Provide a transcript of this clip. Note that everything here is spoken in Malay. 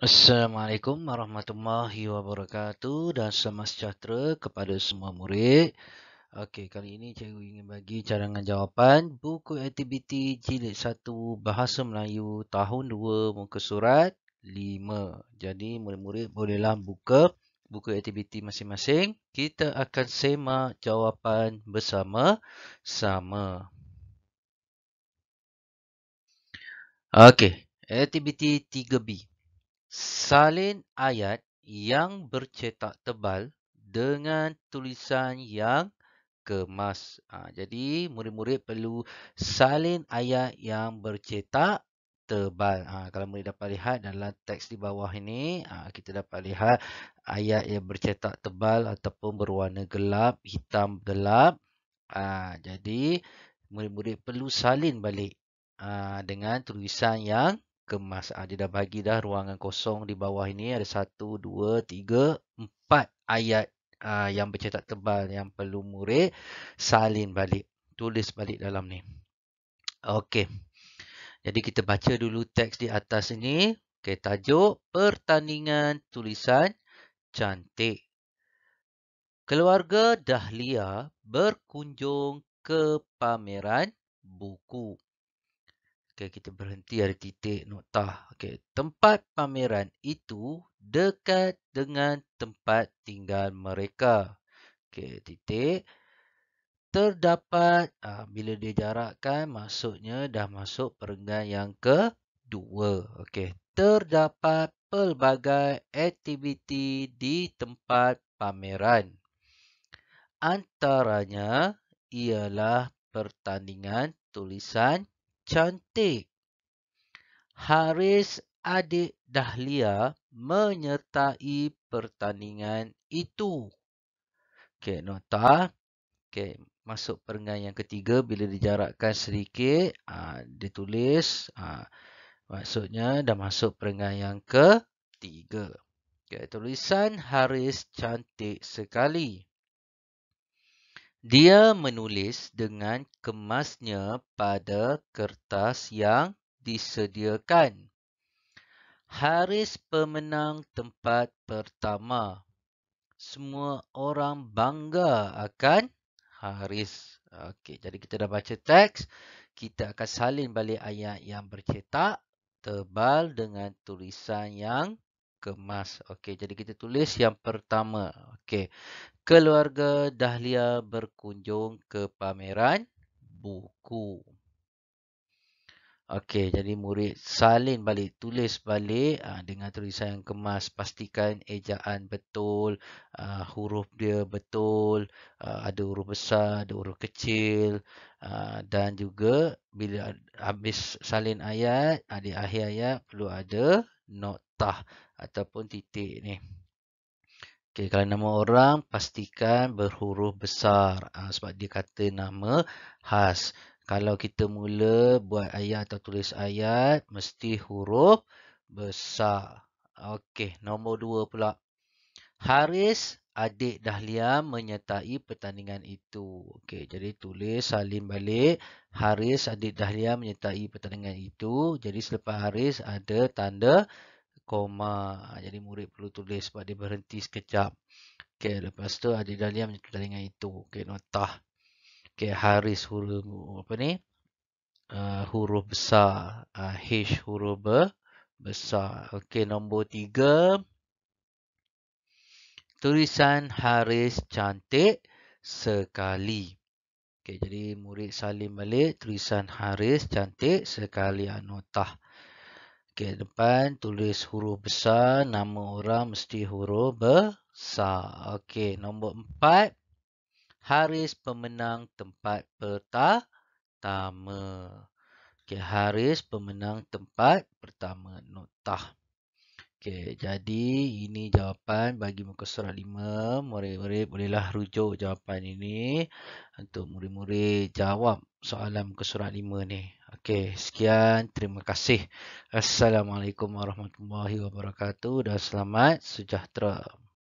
Assalamualaikum warahmatullahi wabarakatuh dan selamat sejahtera kepada semua murid. Okey, kali ini cikgu ingin bagi cadangan jawapan buku aktiviti jilid 1 Bahasa Melayu tahun 2 muka surat 5. Jadi murid-murid bolehlah buka buku aktiviti masing-masing. Kita akan semak jawapan bersama-sama. Okey, aktiviti 3B salin ayat yang bercetak tebal dengan tulisan yang kemas. Ha, jadi, murid-murid perlu salin ayat yang bercetak tebal. Ha, kalau murid dapat lihat dalam teks di bawah ini, ha, kita dapat lihat ayat yang bercetak tebal ataupun berwarna gelap, hitam gelap. Ha, jadi, murid-murid perlu salin balik ha, dengan tulisan yang kemas. Ha, dia dah bagi dah ruangan kosong di bawah ini. Ada satu, dua, tiga, empat ayat ha, yang bercetak tebal yang perlu murid salin balik. Tulis balik dalam ni. Okey. Jadi kita baca dulu teks di atas ini. Okey, tajuk pertandingan tulisan cantik. Keluarga Dahlia berkunjung ke pameran buku. Okay, kita berhenti ada titik nota. Okey, tempat pameran itu dekat dengan tempat tinggal mereka. Okey, titik. Terdapat, ha, bila dia jarakkan, maksudnya dah masuk perenggan yang kedua. Okey, terdapat pelbagai aktiviti di tempat pameran. Antaranya ialah pertandingan tulisan cantik. Haris adik Dahlia menyertai pertandingan itu. Okey, nota. Okey, masuk perenggan yang ketiga bila dijarakkan sedikit, aa, ah, ditulis aa, ah, maksudnya dah masuk perenggan yang ketiga. Okey, tulisan Haris cantik sekali. Dia menulis dengan kemasnya pada kertas yang disediakan. Haris pemenang tempat pertama. Semua orang bangga akan Haris. Okey, jadi kita dah baca teks. Kita akan salin balik ayat yang bercetak tebal dengan tulisan yang kemas. Okey, jadi kita tulis yang pertama. Okey. Keluarga Dahlia berkunjung ke pameran buku. Okey, jadi murid salin balik, tulis balik ha, dengan tulisan yang kemas. Pastikan ejaan betul, ha, huruf dia betul, ha, ada huruf besar, ada huruf kecil. Ha, dan juga bila habis salin ayat, ada di akhir ayat perlu ada noktah ataupun titik ni. Okey, kalau nama orang pastikan berhuruf besar ha, sebab dia kata nama khas. Kalau kita mula buat ayat atau tulis ayat mesti huruf besar. Okey, nombor dua pula. Haris adik Dahlia menyertai pertandingan itu. Okey, jadi tulis salin balik. Haris adik Dahlia menyertai pertandingan itu. Jadi selepas Haris ada tanda koma. Ha, jadi murid perlu tulis sebab dia berhenti sekejap. Okey, lepas tu adik Dahlia menyertai pertandingan itu. Okey, nota. Okey, Haris huruf apa ni? Uh, ha, huruf besar. Uh, H huruf besar. Okey, nombor tiga tulisan Haris cantik sekali. Okay, jadi murid Salim balik tulisan Haris cantik sekali anotah. Okay, depan tulis huruf besar, nama orang mesti huruf besar. Okay, nombor empat. Haris pemenang tempat pertama. Okay, Haris pemenang tempat pertama notah. Okey, jadi ini jawapan bagi muka surat 5. Murid-murid bolehlah rujuk jawapan ini untuk murid-murid jawab soalan muka surat 5 ni. Okey, sekian. Terima kasih. Assalamualaikum warahmatullahi wabarakatuh dan selamat sejahtera.